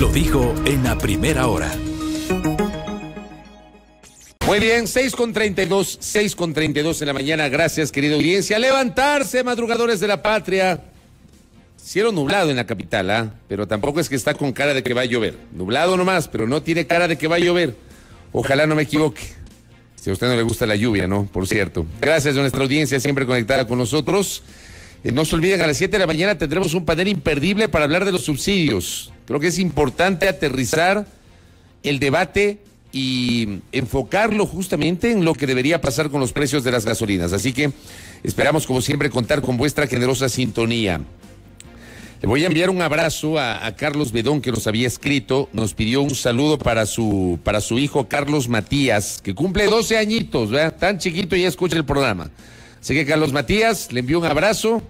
Lo dijo en la primera hora. Muy bien, 6 con 32, 6 con 32 en la mañana. Gracias, querida audiencia. Levantarse, madrugadores de la patria. Cielo nublado en la capital, ¿ah? Pero tampoco es que está con cara de que va a llover. Nublado nomás, pero no tiene cara de que va a llover. Ojalá no me equivoque. Si a usted no le gusta la lluvia, ¿no? Por cierto. Gracias a nuestra audiencia siempre conectada con nosotros. Eh, no se olviden, a las 7 de la mañana tendremos un panel imperdible para hablar de los subsidios. Creo que es importante aterrizar el debate y enfocarlo justamente en lo que debería pasar con los precios de las gasolinas. Así que esperamos, como siempre, contar con vuestra generosa sintonía. Le voy a enviar un abrazo a, Carlos Bedón, que nos había escrito. Nos pidió un saludo para su, para su hijo Carlos Matías, que cumple 12 añitos, ¿verdad? Tan chiquito y ya escucha el programa. Así que, Carlos Matías, le envío un abrazo.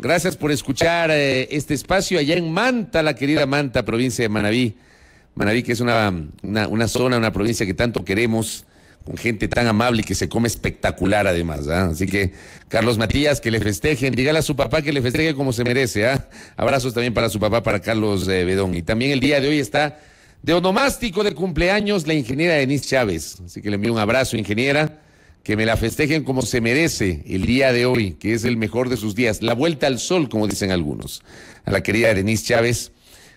Gracias por escuchar eh, este espacio allá en Manta, la querida Manta, provincia de Manabí. Manabí, que es una, una, zona, una provincia que tanto queremos, con gente tan amable y que se come espectacular además. ¿ah? Así que, Carlos Matías, que le festejen. Dígale a su papá que le festeje como se merece. ¿ah? Abrazos también para su papá, para Carlos eh, Bedón. Y también el día de hoy está de onomástico de cumpleaños la ingeniera Denise Chávez. Así que le envío un abrazo, ingeniera que me la festejen como se merece el día de hoy, que es el mejor de sus días, la vuelta al sol, como dicen algunos, a la querida Denise Chávez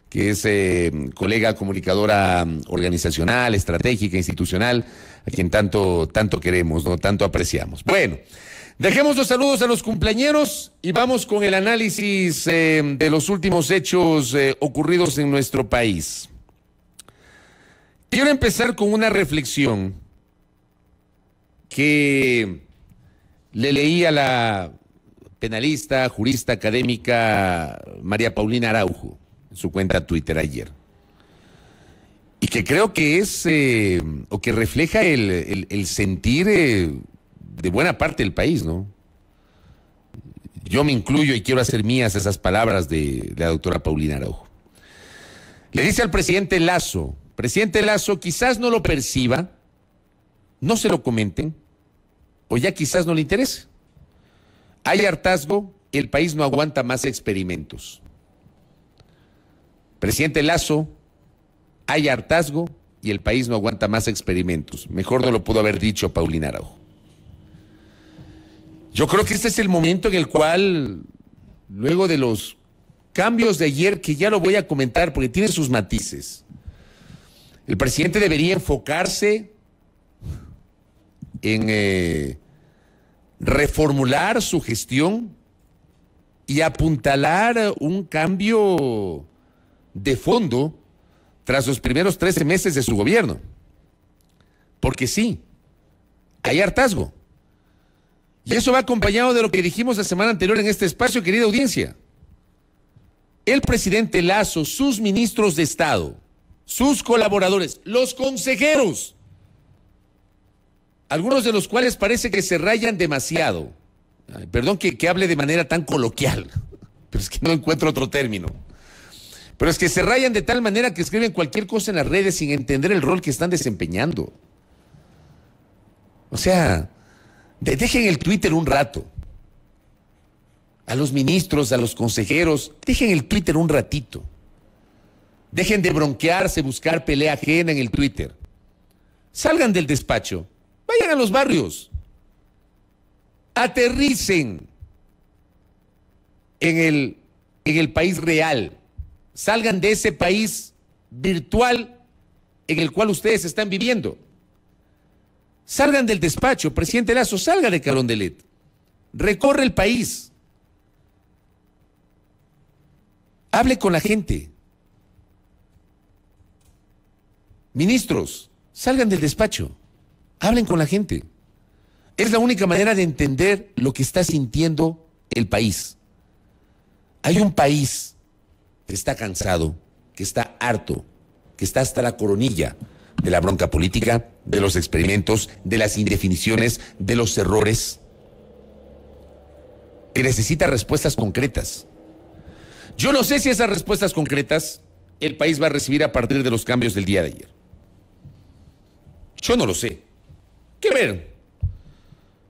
que es eh, colega comunicadora mm, organizacional, estratégica, institucional, a quien tanto, tanto queremos, ¿no? tanto apreciamos. Bueno, dejemos los saludos a los cumpleañeros y vamos con el análisis eh, de los últimos hechos eh, ocurridos en nuestro país. Quiero empezar con una reflexión que le leí a la penalista, jurista académica María Paulina Araujo en su cuenta Twitter ayer. Y que creo que es, eh, o que refleja el, sentir eh, de buena parte del país, ¿no? Yo me incluyo y quiero hacer mías esas palabras de, de la doctora Paulina Araujo. Le dice al presidente Lazo, presidente Lazo, quizás no lo perciba, no se lo comenten, o pues ya quizás no le interese. Hay hartazgo, el país no aguanta más experimentos. Presidente Lazo, hay hartazgo y el país no aguanta más experimentos. Mejor no lo pudo haber dicho Paulina Araujo. Yo creo que este es el momento en el cual, luego de los cambios de ayer, que ya lo voy a comentar porque tiene sus matices, el presidente debería enfocarse en eh, reformular su gestión y apuntalar un cambio de fondo tras los primeros 13 meses de su gobierno. Porque sí, hay hartazgo. Y eso va acompañado de lo que dijimos la semana anterior en este espacio, querida audiencia. El presidente Lazo, sus ministros de Estado, sus colaboradores, los consejeros, algunos de los cuales parece que se rayan demasiado. perdón que, hable de manera tan coloquial, pero es que no encuentro otro término. Pero es que se rayan de tal manera que escriben cualquier cosa en las redes sin entender el rol que están desempeñando. O sea, dejen el Twitter un rato. A los ministros, a los consejeros, dejen el Twitter un ratito. Dejen de bronquearse, buscar pelea ajena en el Twitter. Salgan del despacho Vayan a los barrios. Aterricen en el, en el país real. Salgan de ese país virtual en el cual ustedes están viviendo. Salgan del despacho, presidente Lazo, salga de Carondelet. Recorre el país. Hable con la gente. Ministros, salgan del despacho. Hablen con la gente. Es la única manera de entender lo que está sintiendo el país. Hay un país que está cansado, que está harto, que está hasta la coronilla de la bronca política, de los experimentos, de las indefiniciones, de los errores, que necesita respuestas concretas. Yo no sé si esas respuestas concretas el país va a recibir a partir de los cambios del día de ayer. Yo no lo sé. ¿Qué ver.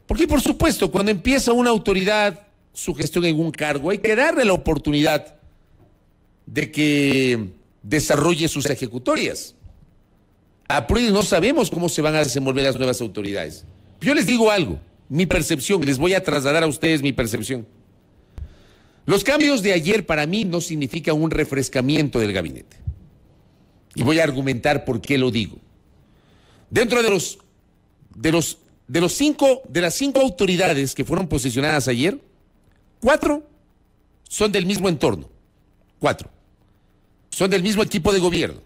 Porque por supuesto, cuando empieza una autoridad su gestión en un cargo, hay que darle la oportunidad de que desarrolle sus ejecutorias. A no sabemos cómo se van a desenvolver las nuevas autoridades. Yo les digo algo, mi percepción, les voy a trasladar a ustedes mi percepción. Los cambios de ayer para mí no significan un refrescamiento del gabinete. Y voy a argumentar por qué lo digo. Dentro de los de los de los de las cinco autoridades que fueron posicionadas ayer, cuatro son del mismo entorno. Cuatro. Son del mismo equipo de gobierno.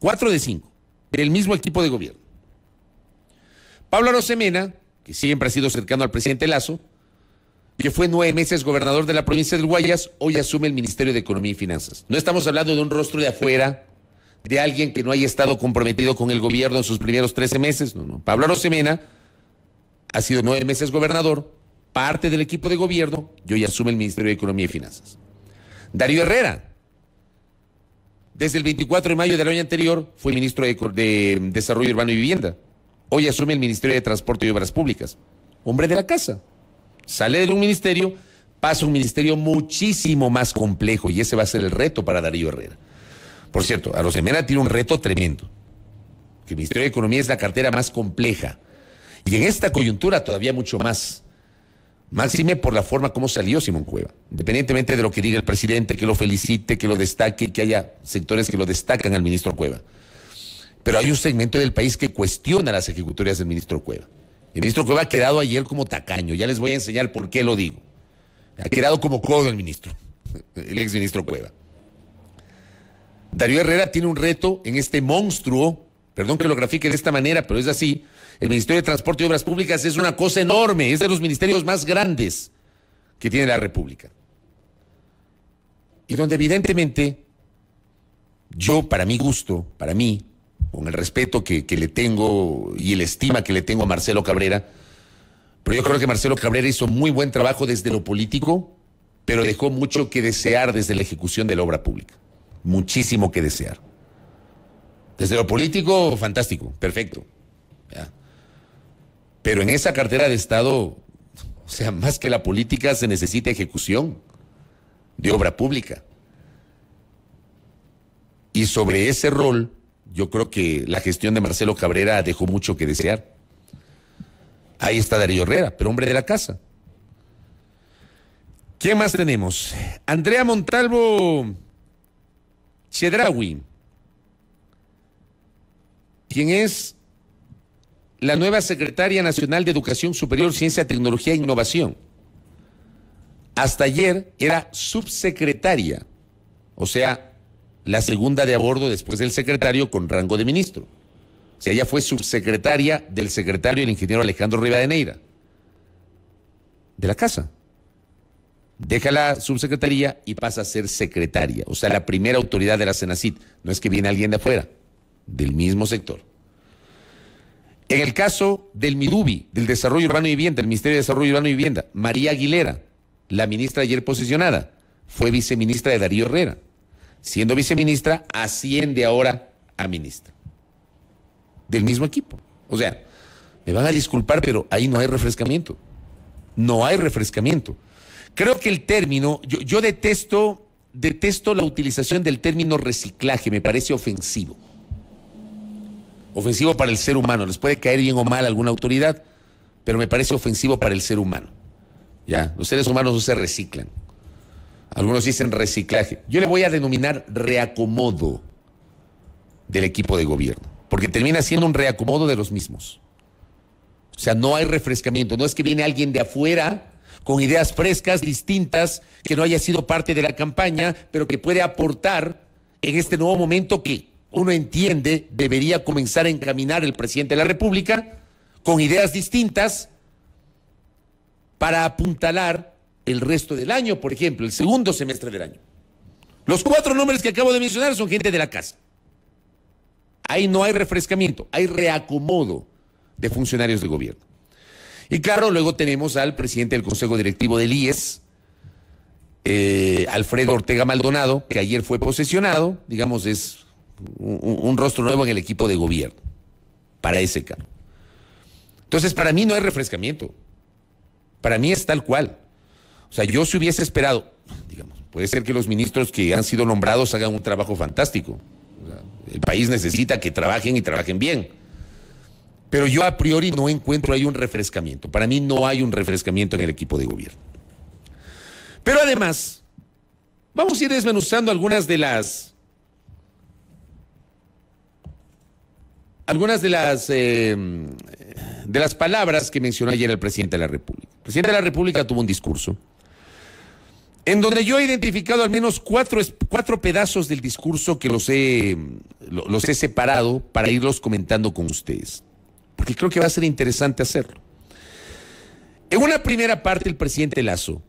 Cuatro de cinco. Del mismo equipo de gobierno. Pablo Arosemena, que siempre ha sido cercano al presidente Lazo, que fue nueve meses gobernador de la provincia del Guayas, hoy asume el Ministerio de Economía y Finanzas. No estamos hablando de un rostro de afuera de alguien que no haya estado comprometido con el gobierno en sus primeros 13 meses. Pablo Rosemena ha sido nueve meses gobernador, parte del equipo de gobierno y hoy asume el Ministerio de Economía y Finanzas. Darío Herrera, desde el 24 de mayo del año anterior, fue ministro de, de Desarrollo Urbano y Vivienda. Hoy asume el Ministerio de Transporte y Obras Públicas. Hombre de la casa. Sale de un ministerio, pasa a un ministerio muchísimo más complejo y ese va a ser el reto para Darío Herrera. Por cierto, a los Mena tiene un reto tremendo, que el Ministerio de Economía es la cartera más compleja, y en esta coyuntura todavía mucho más. Máxime por la forma como salió Simón Cueva. Independientemente de lo que diga el presidente, que lo felicite, que lo destaque, que haya sectores que lo destacan al ministro Cueva. Pero hay un segmento del país que cuestiona las ejecutorias del ministro Cueva. El ministro Cueva ha quedado ayer como tacaño. Ya les voy a enseñar por qué lo digo. Ha quedado como codo el ministro, el exministro Cueva. Darío Herrera tiene un reto en este monstruo, perdón que lo grafique de esta manera, pero es así. El Ministerio de Transporte y Obras Públicas es una cosa enorme, es de los ministerios más grandes que tiene la República. Y donde evidentemente yo, para mi gusto, para mí, con el respeto que, que le tengo y el estima que le tengo a Marcelo Cabrera, pero yo creo que Marcelo Cabrera hizo muy buen trabajo desde lo político, pero dejó mucho que desear desde la ejecución de la obra pública muchísimo que desear. Desde lo político, fantástico, perfecto. Pero en esa cartera de Estado, o sea, más que la política, se necesita ejecución de obra pública. Y sobre ese rol, yo creo que la gestión de Marcelo Cabrera dejó mucho que desear. Ahí está Darío Herrera, pero hombre de la casa. ¿Qué más tenemos? Andrea Montalvo Chedraui, quien es la nueva secretaria nacional de Educación Superior, Ciencia, Tecnología e Innovación. Hasta ayer era subsecretaria, o sea, la segunda de a después del secretario con rango de ministro. O sea, ella fue subsecretaria del secretario, el ingeniero Alejandro Rivadeneira, de la casa deja la subsecretaría y pasa a ser secretaria, o sea, la primera autoridad de la CENACIT. No es que viene alguien de afuera, del mismo sector. En el caso del MIDUBI, del Desarrollo Urbano y Vivienda, del Ministerio de Desarrollo Urbano y Vivienda, María Aguilera, la ministra ayer posicionada, fue viceministra de Darío Herrera. Siendo viceministra, asciende ahora a ministra. Del mismo equipo. O sea, me van a disculpar, pero ahí no hay refrescamiento. No hay refrescamiento. Creo que el término, yo, detesto, detesto la utilización del término reciclaje, me parece ofensivo. Ofensivo para el ser humano, les puede caer bien o mal alguna autoridad, pero me parece ofensivo para el ser humano. Ya, los seres humanos no se reciclan. Algunos dicen reciclaje. Yo le voy a denominar reacomodo del equipo de gobierno, porque termina siendo un reacomodo de los mismos. O sea, no hay refrescamiento. No es que viene alguien de afuera con ideas frescas, distintas, que no haya sido parte de la campaña, pero que puede aportar en este nuevo momento que uno entiende debería comenzar a encaminar el presidente de la República con ideas distintas para apuntalar el resto del año, por ejemplo, el segundo semestre del año. Los cuatro nombres que acabo de mencionar son gente de la casa. Ahí no hay refrescamiento, hay reacomodo de funcionarios de gobierno. Y claro, luego tenemos al presidente del Consejo Directivo del IES, eh, Alfredo Ortega Maldonado, que ayer fue posesionado, digamos, es un, rostro nuevo en el equipo de gobierno para ese cargo. Entonces, para mí no hay refrescamiento. Para mí es tal cual. O sea, yo si hubiese esperado, digamos, puede ser que los ministros que han sido nombrados hagan un trabajo fantástico. el país necesita que trabajen y trabajen bien pero yo a priori no encuentro ahí un refrescamiento. Para mí no hay un refrescamiento en el equipo de gobierno. Pero además, vamos a ir desmenuzando algunas de las... Algunas de las, em, de las palabras que mencionó ayer el presidente de la República. El presidente de la República tuvo un discurso en donde yo he identificado al menos cuatro, cuatro pedazos del discurso que los he, los he separado para irlos comentando con ustedes porque creo que va a ser interesante hacerlo. En una primera parte, el presidente Lazo,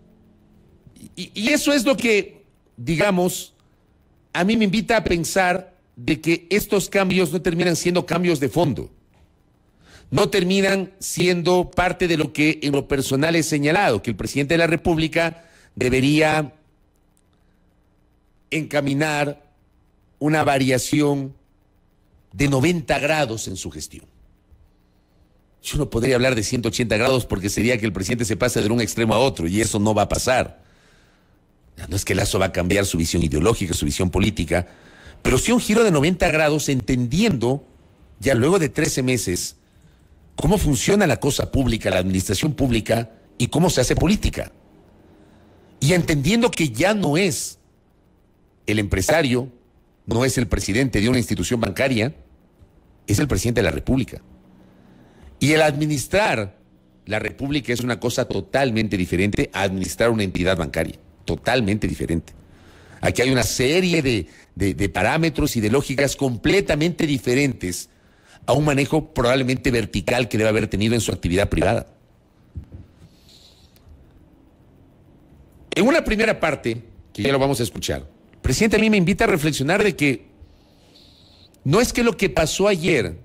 y, y eso es lo que, digamos, a mí me invita a pensar de que estos cambios no terminan siendo cambios de fondo, no terminan siendo parte de lo que en lo personal he señalado, que el presidente de la República debería encaminar una variación de 90 grados en su gestión. Yo no podría hablar de 180 grados porque sería que el presidente se pase de un extremo a otro y eso no va a pasar. No es que Lazo va a cambiar su visión ideológica, su visión política, pero sí un giro de 90 grados entendiendo, ya luego de 13 meses, cómo funciona la cosa pública, la administración pública y cómo se hace política. Y entendiendo que ya no es el empresario, no es el presidente de una institución bancaria, es el presidente de la República. Y el administrar la República es una cosa totalmente diferente a administrar una entidad bancaria, totalmente diferente. Aquí hay una serie de, parámetros y de lógicas completamente diferentes a un manejo probablemente vertical que debe haber tenido en su actividad privada. En una primera parte, que ya lo vamos a escuchar, el presidente a mí me invita a reflexionar de que no es que lo que pasó ayer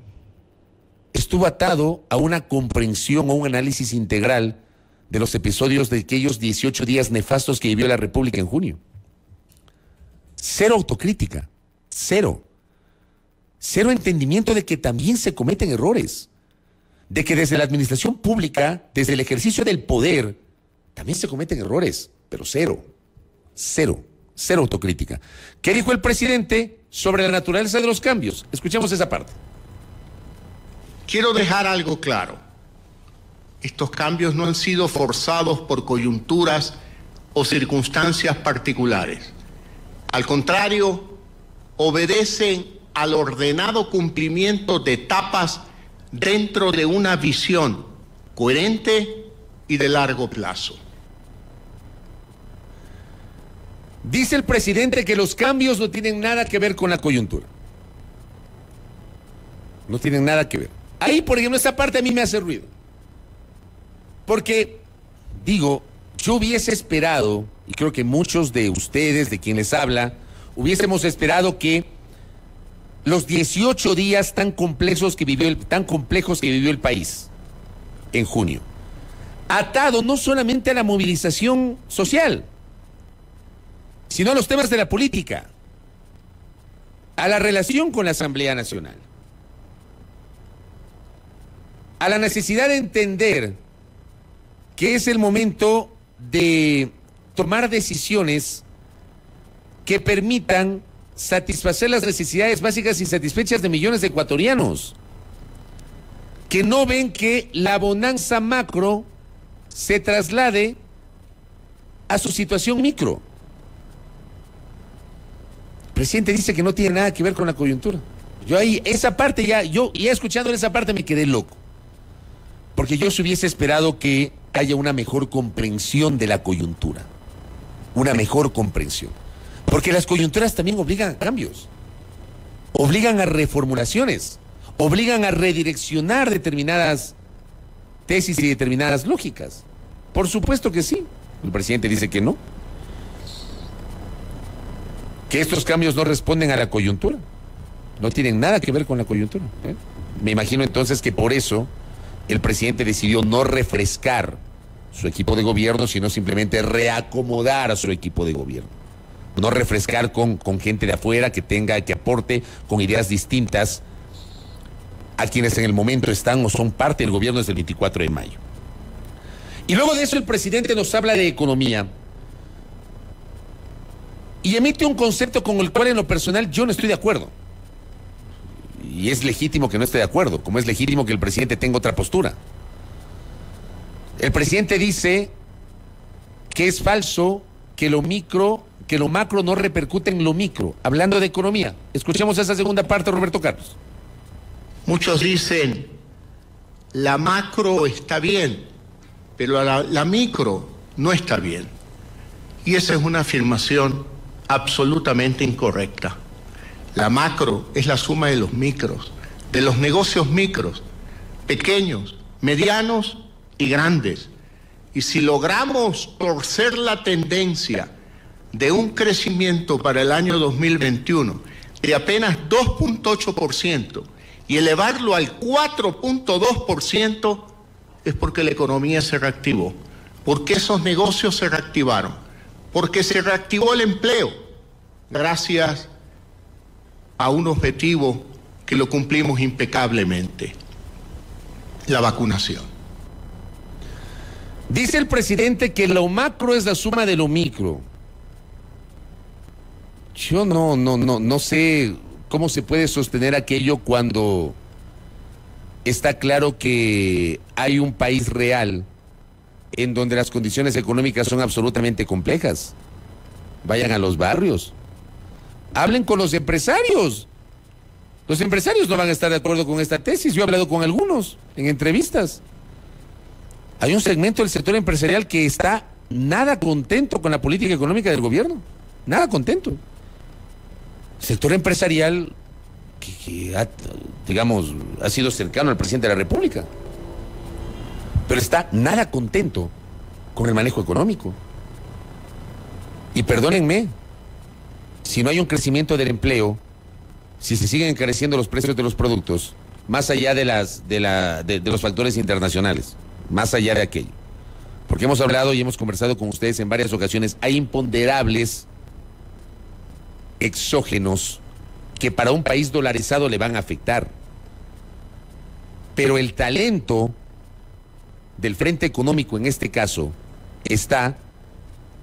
estuvo atado a una comprensión o un análisis integral de los episodios de aquellos 18 días nefastos que vivió la República en junio. Cero autocrítica, cero. Cero entendimiento de que también se cometen errores, de que desde la administración pública, desde el ejercicio del poder, también se cometen errores, pero cero, cero, cero autocrítica. ¿Qué dijo el presidente sobre la naturaleza de los cambios? Escuchemos esa parte. Quiero dejar algo claro. Estos cambios no han sido forzados por coyunturas o circunstancias particulares. Al contrario, obedecen al ordenado cumplimiento de etapas dentro de una visión coherente y de largo plazo. Dice el presidente que los cambios no tienen nada que ver con la coyuntura. No tienen nada que ver. Ahí, por ejemplo, esa parte a mí me hace ruido. Porque, digo, yo hubiese esperado, y creo que muchos de ustedes, de quienes habla, hubiésemos esperado que los 18 días tan complejos que vivió el, tan complejos que vivió el país en junio, atado no solamente a la movilización social, sino a los temas de la política, a la relación con la Asamblea Nacional a la necesidad de entender que es el momento de tomar decisiones que permitan satisfacer las necesidades básicas insatisfechas de millones de ecuatorianos, que no ven que la bonanza macro se traslade a su situación micro. El presidente dice que no tiene nada que ver con la coyuntura. Yo ahí, esa parte ya, yo ya escuchando esa parte me quedé loco. Porque yo se hubiese esperado que haya una mejor comprensión de la coyuntura. Una mejor comprensión. Porque las coyunturas también obligan a cambios. Obligan a reformulaciones. Obligan a redireccionar determinadas tesis y determinadas lógicas. Por supuesto que sí. El presidente dice que no. Que estos cambios no responden a la coyuntura. No tienen nada que ver con la coyuntura. ¿eh? Me imagino entonces que por eso el presidente decidió no refrescar su equipo de gobierno, sino simplemente reacomodar a su equipo de gobierno. No refrescar con, con gente de afuera que tenga, que aporte con ideas distintas a quienes en el momento están o son parte del gobierno desde el 24 de mayo. Y luego de eso el presidente nos habla de economía y emite un concepto con el cual en lo personal yo no estoy de acuerdo. Y es legítimo que no esté de acuerdo, como es legítimo que el presidente tenga otra postura. El presidente dice que es falso que lo micro, que lo macro no repercute en lo micro, hablando de economía. Escuchemos esa segunda parte, Roberto Carlos. Muchos dicen, la macro está bien, pero la, la micro no está bien. Y esa es una afirmación absolutamente incorrecta. La macro es la suma de los micros, de los negocios micros, pequeños, medianos y grandes. Y si logramos torcer la tendencia de un crecimiento para el año 2021 de apenas 2.8% y elevarlo al 4.2%, es porque la economía se reactivó, porque esos negocios se reactivaron, porque se reactivó el empleo gracias a un objetivo que lo cumplimos impecablemente, la vacunación. Dice el presidente que lo macro es la suma de lo micro. Yo no, no, no, no sé cómo se puede sostener aquello cuando está claro que hay un país real en donde las condiciones económicas son absolutamente complejas. Vayan a los barrios, hablen con los empresarios. Los empresarios no van a estar de acuerdo con esta tesis. Yo he hablado con algunos en entrevistas. Hay un segmento del sector empresarial que está nada contento con la política económica del gobierno. Nada contento. sector empresarial que, digamos, ha sido cercano al presidente de la República. Pero está nada contento con el manejo económico. Y perdónenme, si no hay un crecimiento del empleo, si se siguen encareciendo los precios de los productos, más allá de, las, de los factores internacionales, más allá de aquello. Porque hemos hablado y hemos conversado con ustedes en varias ocasiones, hay imponderables exógenos que para un país dolarizado le van a afectar. Pero el talento del Frente Económico en este caso está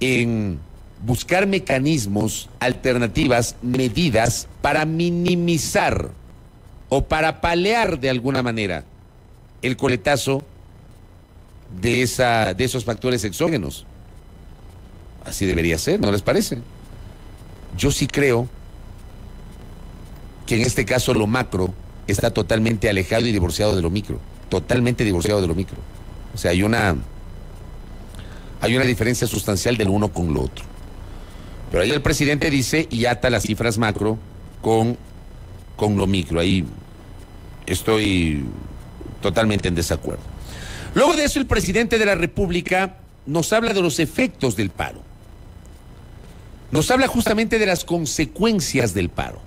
en buscar mecanismos, alternativas, medidas para minimizar o para palear de alguna manera el coletazo de, esa, de esos factores exógenos. Así debería ser, ¿no les parece? Yo sí creo que en este caso lo macro está totalmente alejado y divorciado de lo micro, totalmente divorciado de lo micro. O sea, hay una hay una diferencia sustancial del uno con lo otro. Pero ahí el presidente dice y ata las cifras macro con, con lo micro. Ahí estoy totalmente en desacuerdo. Luego de eso, el presidente de la República nos habla de los efectos del paro. Nos habla justamente de las consecuencias del paro.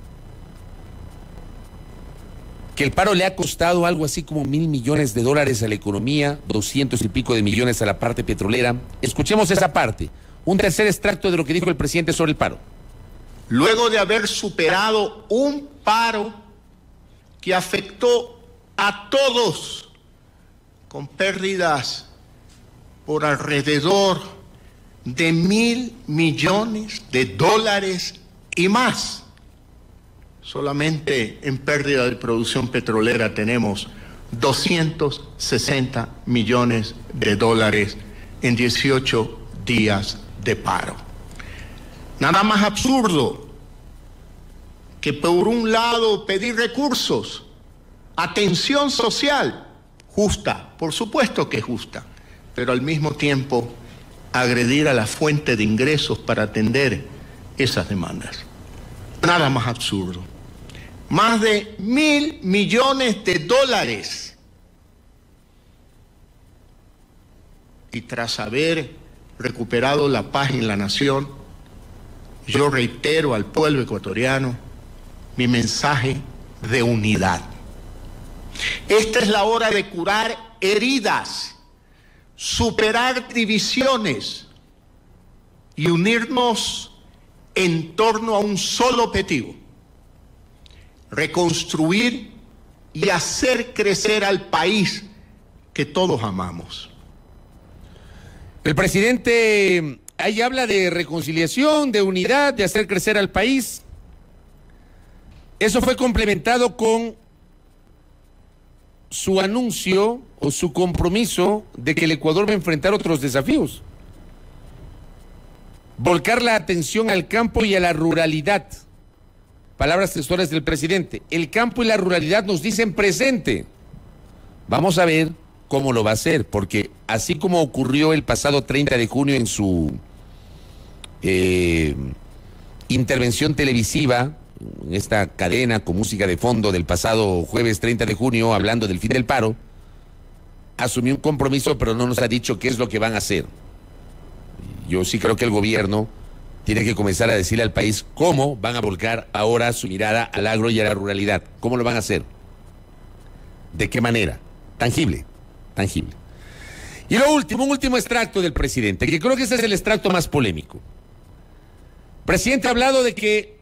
Que el paro le ha costado algo así como mil millones de dólares a la economía, doscientos y pico de millones a la parte petrolera. Escuchemos esa parte. Un tercer extracto de lo que dijo el presidente sobre el paro. Luego de haber superado un paro que afectó a todos con pérdidas por alrededor de mil millones de dólares y más. Solamente en pérdida de producción petrolera tenemos 260 millones de dólares en 18 días de paro. Nada más absurdo que por un lado pedir recursos, atención social, justa, por supuesto que justa, pero al mismo tiempo agredir a la fuente de ingresos para atender esas demandas. Nada más absurdo. Más de mil millones de dólares. Y tras haber recuperado la paz en la nación. Yo reitero al pueblo ecuatoriano mi mensaje de unidad. Esta es la hora de curar heridas, superar divisiones y unirnos en torno a un solo objetivo, reconstruir y hacer crecer al país que todos amamos. El presidente ahí habla de reconciliación, de unidad, de hacer crecer al país. Eso fue complementado con su anuncio o su compromiso de que el Ecuador va a enfrentar otros desafíos. Volcar la atención al campo y a la ruralidad. Palabras textuales del presidente. El campo y la ruralidad nos dicen presente. Vamos a ver cómo lo va a hacer, porque así como ocurrió el pasado 30 de junio en su eh, intervención televisiva, en esta cadena con música de fondo del pasado jueves 30 de junio, hablando del fin del paro, asumió un compromiso, pero no nos ha dicho qué es lo que van a hacer. Yo sí creo que el gobierno tiene que comenzar a decirle al país cómo van a volcar ahora su mirada al agro y a la ruralidad, cómo lo van a hacer, de qué manera, tangible tangible. Y lo último, un último extracto del presidente, que creo que ese es el extracto más polémico. El presidente ha hablado de que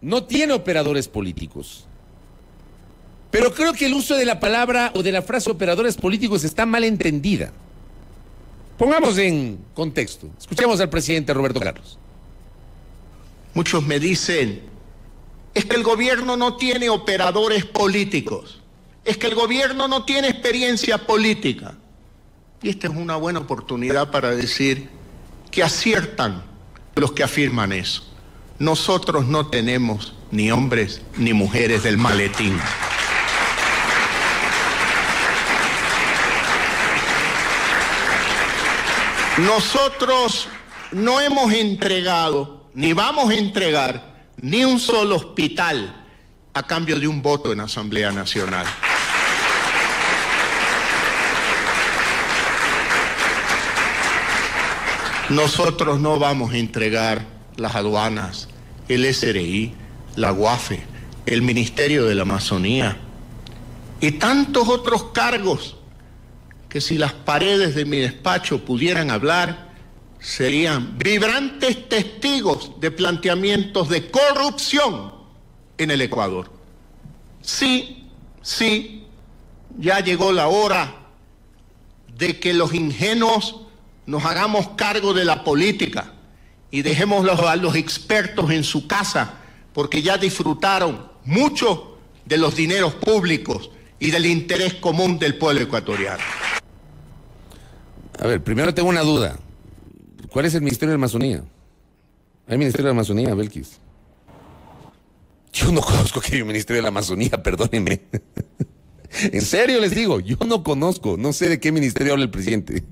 no tiene operadores políticos. Pero creo que el uso de la palabra o de la frase operadores políticos está mal entendida. Pongamos en contexto. Escuchemos al presidente Roberto Carlos. Muchos me dicen, es que el gobierno no tiene operadores políticos es que el gobierno no tiene experiencia política. Y esta es una buena oportunidad para decir que aciertan los que afirman eso. Nosotros no tenemos ni hombres ni mujeres del maletín. Nosotros no hemos entregado, ni vamos a entregar, ni un solo hospital a cambio de un voto en Asamblea Nacional. Nosotros no vamos a entregar las aduanas, el SRI, la UAFE, el Ministerio de la Amazonía y tantos otros cargos que si las paredes de mi despacho pudieran hablar, serían vibrantes testigos de planteamientos de corrupción en el Ecuador. Sí, sí, ya llegó la hora de que los ingenuos nos hagamos cargo de la política y dejémoslo a los expertos en su casa, porque ya disfrutaron mucho de los dineros públicos y del interés común del pueblo ecuatoriano. A ver, primero tengo una duda. ¿Cuál es el Ministerio de Amazonía? ¿Hay Ministerio de Amazonía, Belkis? Yo no conozco que hay un Ministerio de la Amazonía, perdónenme. en serio les digo, yo no conozco, no sé de qué ministerio habla el presidente.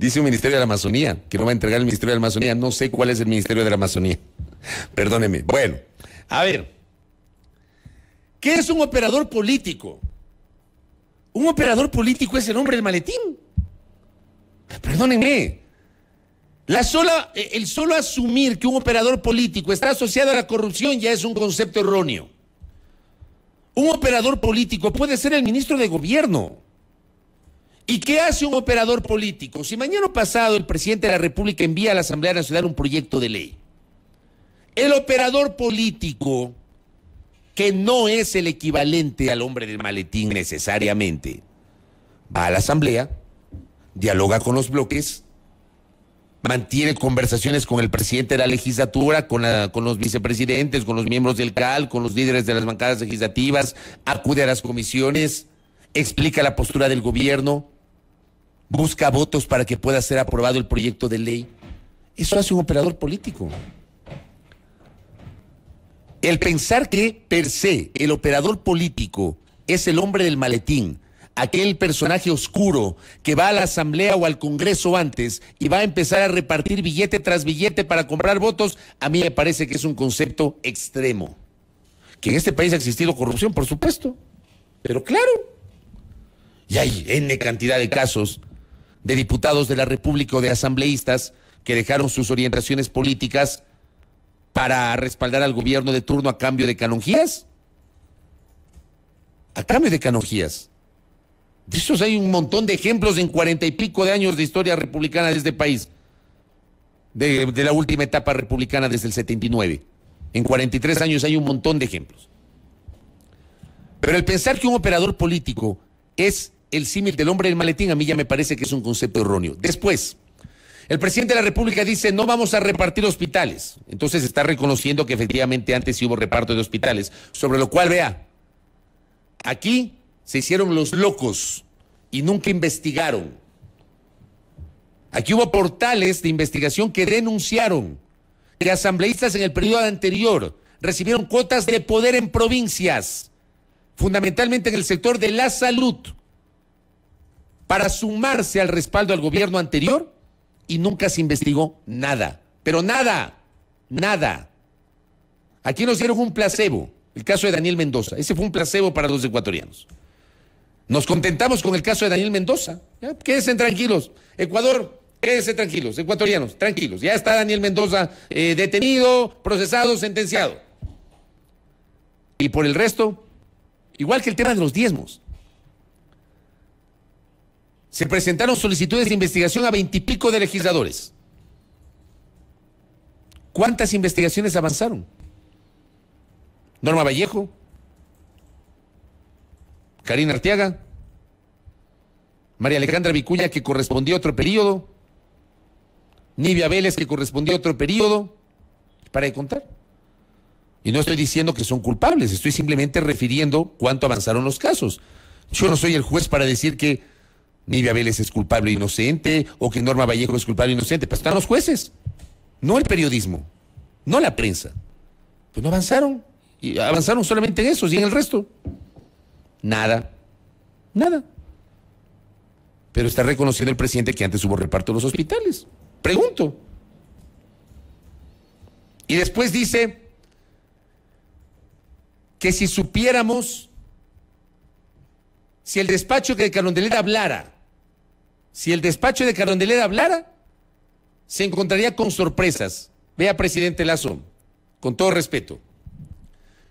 Dice un Ministerio de la Amazonía, que no va a entregar el Ministerio de la Amazonía. No sé cuál es el Ministerio de la Amazonía. Perdóneme. Bueno, a ver. ¿Qué es un operador político? Un operador político es el hombre del maletín. Perdónenme. La sola, eh, el solo asumir que un operador político está asociado a la corrupción ya es un concepto erróneo. Un operador político puede ser el ministro de gobierno. ¿Y qué hace un operador político? Si mañana pasado el presidente de la República envía a la Asamblea Nacional un proyecto de ley, el operador político, que no es el equivalente al hombre del maletín necesariamente, va a la Asamblea, dialoga con los bloques, mantiene conversaciones con el presidente de la legislatura, con, los vicepresidentes, con los miembros del CAL, con los líderes de las bancadas legislativas, acude a las comisiones, explica la postura del gobierno busca votos para que pueda ser aprobado el proyecto de ley. Eso hace un operador político. El pensar que per se el operador político es el hombre del maletín, aquel personaje oscuro que va a la asamblea o al congreso antes y va a empezar a repartir billete tras billete para comprar votos, a mí me parece que es un concepto extremo. Que en este país ha existido corrupción, por supuesto, pero claro. Y hay N cantidad de casos de diputados de la República o de asambleístas que dejaron sus orientaciones políticas para respaldar al gobierno de turno a cambio de canonjías? A cambio de canonjías. De esos hay un montón de ejemplos en cuarenta y pico de años de historia republicana de este país, de, de la última etapa republicana desde el 79. En 43 años hay un montón de ejemplos. Pero el pensar que un operador político es el símil del hombre del maletín a mí ya me parece que es un concepto erróneo. Después, el presidente de la República dice, no vamos a repartir hospitales. Entonces está reconociendo que efectivamente antes sí hubo reparto de hospitales, sobre lo cual vea, aquí se hicieron los locos y nunca investigaron. Aquí hubo portales de investigación que denunciaron que asambleístas en el periodo anterior recibieron cuotas de poder en provincias, fundamentalmente en el sector de la salud para sumarse al respaldo al gobierno anterior y nunca se investigó nada, pero nada, nada. Aquí nos dieron un placebo, el caso de Daniel Mendoza, ese fue un placebo para los ecuatorianos. Nos contentamos con el caso de Daniel Mendoza, quédense tranquilos, Ecuador Quédense tranquilos, ecuatorianos, tranquilos. Ya está Daniel Mendoza eh, detenido, procesado, sentenciado. Y por el resto, igual que el tema de los diezmos se presentaron solicitudes de investigación a veintipico de legisladores. ¿Cuántas investigaciones avanzaron? Norma Vallejo, Karina Arteaga, María Alejandra Vicuña, que correspondió a otro periodo, Nivia Vélez, que correspondió a otro periodo, para de contar. Y no estoy diciendo que son culpables, estoy simplemente refiriendo cuánto avanzaron los casos. Yo no soy el juez para decir que Nidia Vélez es culpable inocente o que Norma Vallejo es culpable inocente. Pues están los jueces, no el periodismo, no la prensa. Pues no avanzaron. Y avanzaron solamente en eso y en el resto. Nada. Nada. Pero está reconociendo el presidente que antes hubo reparto en los hospitales. Pregunto. Y después dice que si supiéramos, si el despacho que de Carondelet hablara si el despacho de Carondelet hablara, se encontraría con sorpresas. Vea, presidente Lazo, con todo respeto,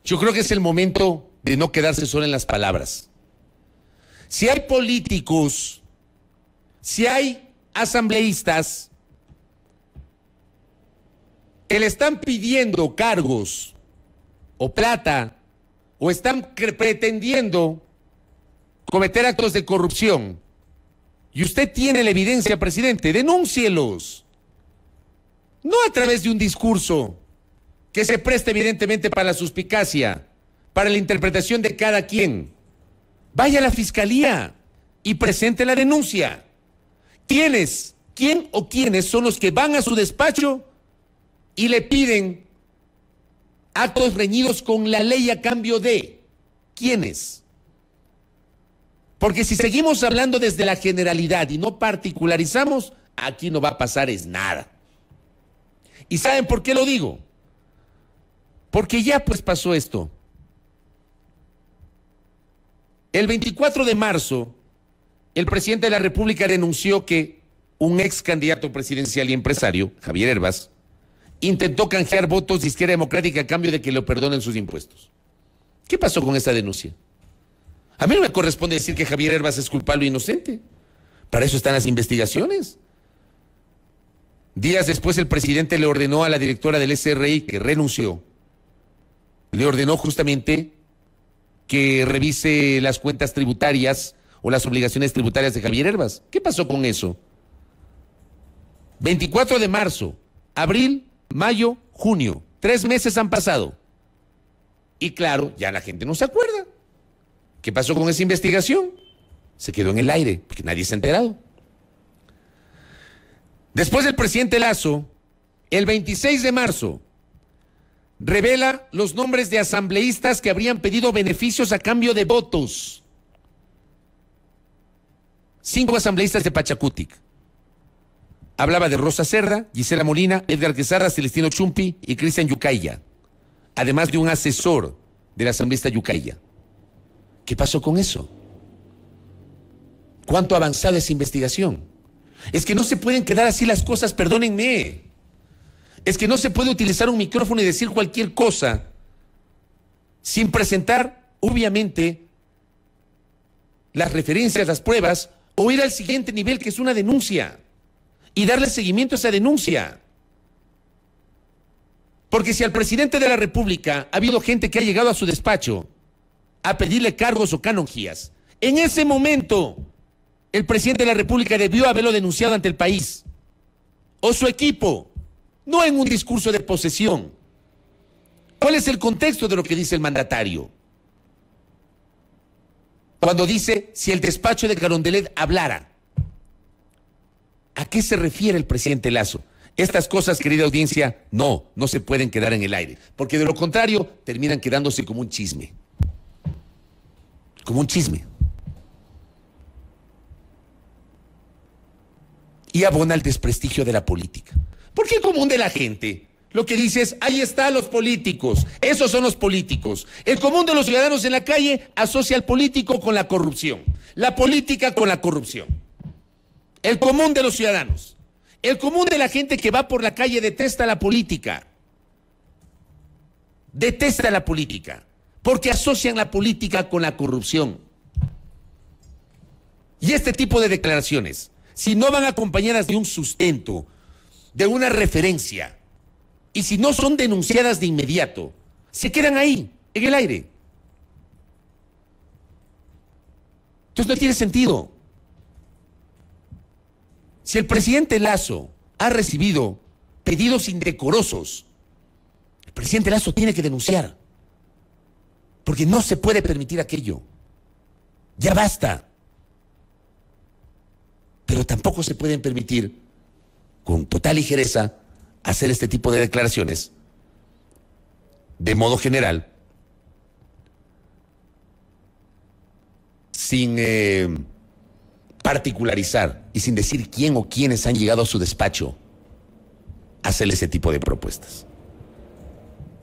yo creo que es el momento de no quedarse solo en las palabras. Si hay políticos, si hay asambleístas que le están pidiendo cargos o plata o están pretendiendo cometer actos de corrupción, y usted tiene la evidencia, presidente, denúncielos. No a través de un discurso que se preste evidentemente para la suspicacia, para la interpretación de cada quien. Vaya a la fiscalía y presente la denuncia. ¿Quiénes, quién o quiénes son los que van a su despacho y le piden actos reñidos con la ley a cambio de quiénes? Porque si seguimos hablando desde la generalidad y no particularizamos, aquí no va a pasar es nada. ¿Y saben por qué lo digo? Porque ya pues pasó esto. El 24 de marzo, el presidente de la República denunció que un ex candidato presidencial y empresario, Javier Herbas, intentó canjear votos de izquierda democrática a cambio de que le perdonen sus impuestos. ¿Qué pasó con esta denuncia? A mí no me corresponde decir que Javier Herbas es culpable o inocente. Para eso están las investigaciones. Días después el presidente le ordenó a la directora del SRI que renunció. Le ordenó justamente que revise las cuentas tributarias o las obligaciones tributarias de Javier Herbas. ¿Qué pasó con eso? 24 de marzo, abril, mayo, junio. Tres meses han pasado. Y claro, ya la gente no se acuerda. ¿Qué pasó con esa investigación? Se quedó en el aire, porque nadie se ha enterado. Después del presidente Lazo, el 26 de marzo, revela los nombres de asambleístas que habrían pedido beneficios a cambio de votos. Cinco asambleístas de Pachacutic. Hablaba de Rosa Serra, Gisela Molina, Edgar Quizarra, Celestino Chumpi y Cristian Yucaya, además de un asesor del asambleísta Yucaya. ¿Qué pasó con eso? ¿Cuánto avanzada esa investigación? Es que no se pueden quedar así las cosas, perdónenme. Es que no se puede utilizar un micrófono y decir cualquier cosa sin presentar, obviamente, las referencias, las pruebas, o ir al siguiente nivel que es una denuncia y darle seguimiento a esa denuncia. Porque si al presidente de la República ha habido gente que ha llegado a su despacho a pedirle cargos o canonjías. En ese momento, el presidente de la República debió haberlo denunciado ante el país o su equipo, no en un discurso de posesión. ¿Cuál es el contexto de lo que dice el mandatario? Cuando dice, si el despacho de Carondelet hablara, ¿a qué se refiere el presidente Lazo? Estas cosas, querida audiencia, no, no se pueden quedar en el aire, porque de lo contrario terminan quedándose como un chisme como un chisme. Y abona el desprestigio de la política. Porque el común de la gente lo que dice es, ahí están los políticos, esos son los políticos. El común de los ciudadanos en la calle asocia al político con la corrupción, la política con la corrupción. El común de los ciudadanos, el común de la gente que va por la calle detesta la política, detesta la política porque asocian la política con la corrupción. Y este tipo de declaraciones, si no van acompañadas de un sustento, de una referencia, y si no son denunciadas de inmediato, se quedan ahí, en el aire. Entonces no tiene sentido. Si el presidente Lazo ha recibido pedidos indecorosos, el presidente Lazo tiene que denunciar. Porque no se puede permitir aquello. Ya basta. Pero tampoco se pueden permitir, con total ligereza, hacer este tipo de declaraciones, de modo general, sin eh, particularizar y sin decir quién o quiénes han llegado a su despacho, hacer ese tipo de propuestas.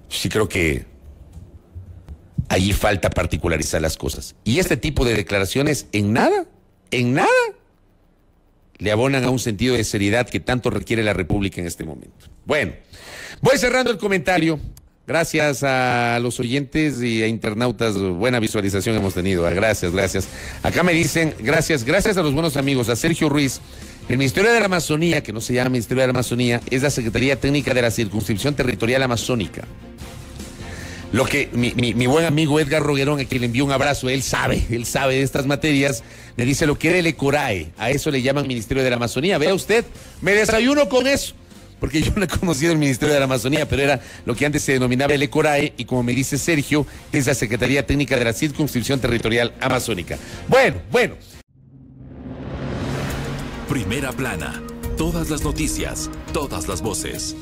Sí creo que allí falta particularizar las cosas. Y este tipo de declaraciones en nada, en nada, le abonan a un sentido de seriedad que tanto requiere la República en este momento. Bueno, voy cerrando el comentario. Gracias a los oyentes y a internautas. Buena visualización hemos tenido. Ah, gracias, gracias. Acá me dicen, gracias, gracias a los buenos amigos, a Sergio Ruiz. El Ministerio de la Amazonía, que no se llama Ministerio de la Amazonía, es la Secretaría Técnica de la Circunscripción Territorial Amazónica. Lo que mi, buen amigo Edgar Roguerón, a quien le envió un abrazo, él sabe, él sabe de estas materias, le dice lo que era el ECORAE, a eso le llaman Ministerio de la Amazonía. Vea usted, me desayuno con eso, porque yo no he conocido el Ministerio de la Amazonía, pero era lo que antes se denominaba el ECORAE, y como me dice Sergio, es la Secretaría Técnica de la Circunscripción Territorial Amazónica. Bueno, bueno. Primera plana, todas las noticias, todas las voces.